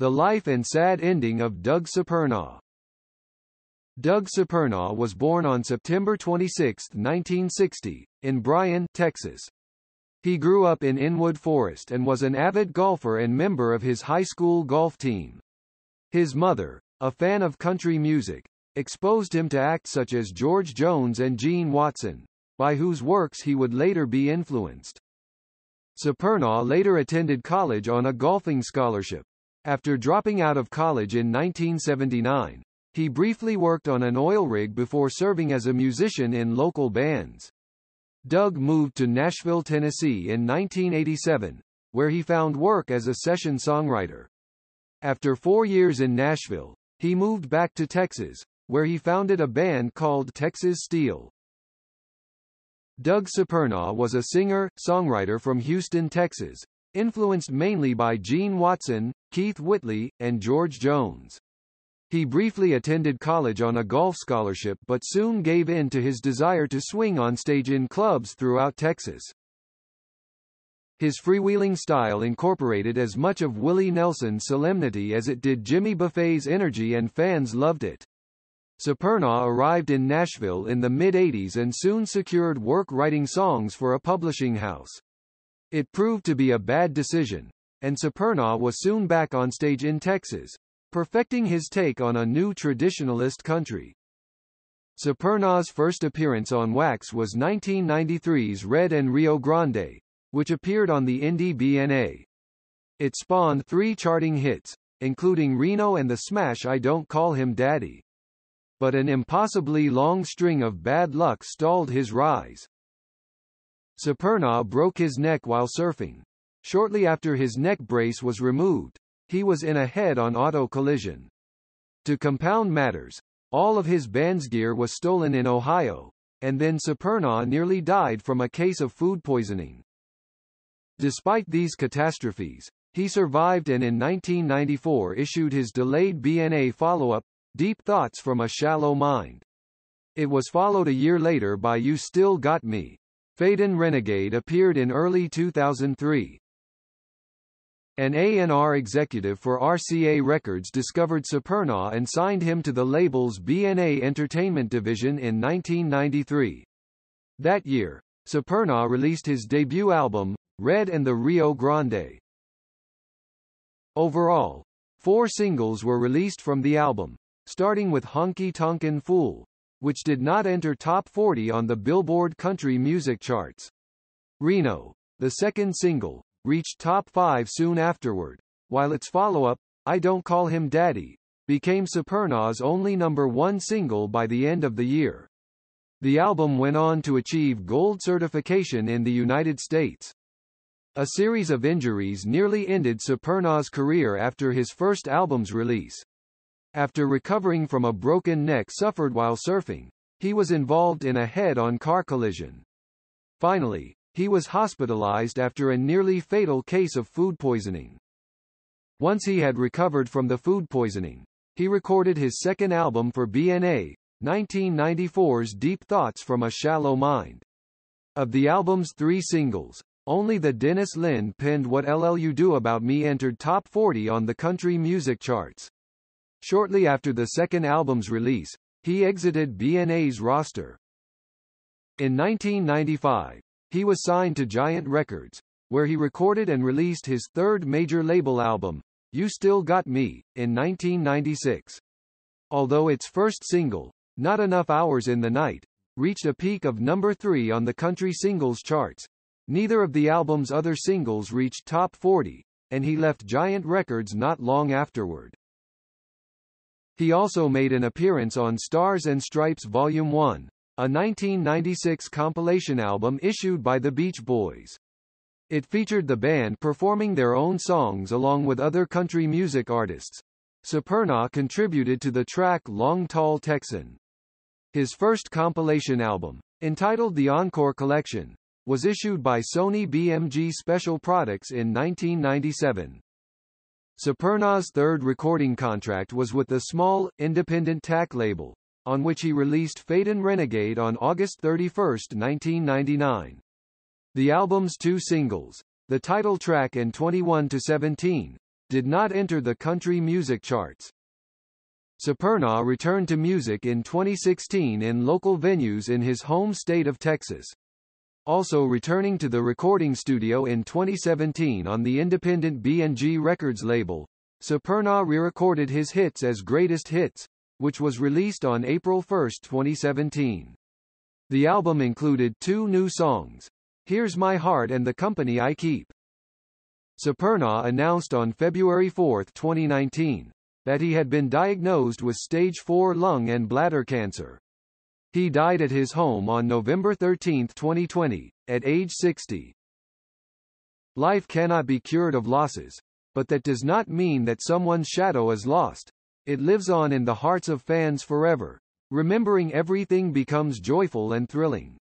The Life and Sad Ending of Doug Supernaw. Doug Supernaw was born on September 26, 1960, in Bryan, Texas. He grew up in Inwood Forest and was an avid golfer and member of his high school golf team. His mother, a fan of country music, exposed him to acts such as George Jones and Gene Watson, by whose works he would later be influenced. Supernaw later attended college on a golfing scholarship, after dropping out of college in 1979, he briefly worked on an oil rig before serving as a musician in local bands. Doug moved to Nashville, Tennessee in 1987, where he found work as a session songwriter. After four years in Nashville, he moved back to Texas, where he founded a band called Texas Steel. Doug Superna was a singer, songwriter from Houston, Texas, influenced mainly by Gene Watson, Keith Whitley, and George Jones. He briefly attended college on a golf scholarship but soon gave in to his desire to swing on stage in clubs throughout Texas. His freewheeling style incorporated as much of Willie Nelson's solemnity as it did Jimmy Buffet's energy and fans loved it. Superna arrived in Nashville in the mid-80s and soon secured work writing songs for a publishing house. It proved to be a bad decision, and Saperna was soon back on stage in Texas, perfecting his take on a new traditionalist country. Saperna's first appearance on Wax was 1993's Red and Rio Grande, which appeared on the Indie BNA. It spawned three charting hits, including Reno and the smash I Don't Call Him Daddy. But an impossibly long string of bad luck stalled his rise. Superna broke his neck while surfing. Shortly after his neck brace was removed, he was in a head-on auto collision. To compound matters, all of his band's gear was stolen in Ohio, and then Superna nearly died from a case of food poisoning. Despite these catastrophes, he survived and in 1994 issued his delayed BNA follow-up, Deep Thoughts from a Shallow Mind. It was followed a year later by You Still Got Me, Faden Renegade appeared in early 2003. An A&R executive for RCA Records discovered Superna and signed him to the label's BNA Entertainment division in 1993. That year, Superna released his debut album, Red and the Rio Grande. Overall, four singles were released from the album, starting with Honky Tonkin' Fool, which did not enter top 40 on the Billboard country music charts. Reno, the second single, reached top 5 soon afterward, while its follow-up, I Don't Call Him Daddy, became Superna's only number one single by the end of the year. The album went on to achieve gold certification in the United States. A series of injuries nearly ended Superna's career after his first album's release, after recovering from a broken neck suffered while surfing, he was involved in a head-on car collision. Finally, he was hospitalized after a nearly fatal case of food poisoning. Once he had recovered from the food poisoning, he recorded his second album for BNA, 1994's Deep Thoughts from a Shallow Mind. Of the album's three singles, only the Dennis Lynn penned What LL You Do About Me entered top 40 on the country music charts. Shortly after the second album's release, he exited BNA's roster. In 1995, he was signed to Giant Records, where he recorded and released his third major label album, You Still Got Me, in 1996. Although its first single, Not Enough Hours in the Night, reached a peak of number three on the country singles charts, neither of the album's other singles reached top 40, and he left Giant Records not long afterward. He also made an appearance on Stars and Stripes Volume 1, a 1996 compilation album issued by the Beach Boys. It featured the band performing their own songs along with other country music artists. Superna contributed to the track Long Tall Texan. His first compilation album, entitled The Encore Collection, was issued by Sony BMG Special Products in 1997. Superna's third recording contract was with the small, independent tack label, on which he released Fade and Renegade on August 31, 1999. The album's two singles, the title track and 21 to 17, did not enter the country music charts. Superna returned to music in 2016 in local venues in his home state of Texas also returning to the recording studio in 2017 on the independent BNG Records label. Superna re-recorded his hits as Greatest Hits, which was released on April 1, 2017. The album included two new songs, Here's My Heart and The Company I Keep. Superna announced on February 4, 2019, that he had been diagnosed with stage 4 lung and bladder cancer. He died at his home on November 13, 2020, at age 60. Life cannot be cured of losses. But that does not mean that someone's shadow is lost. It lives on in the hearts of fans forever. Remembering everything becomes joyful and thrilling.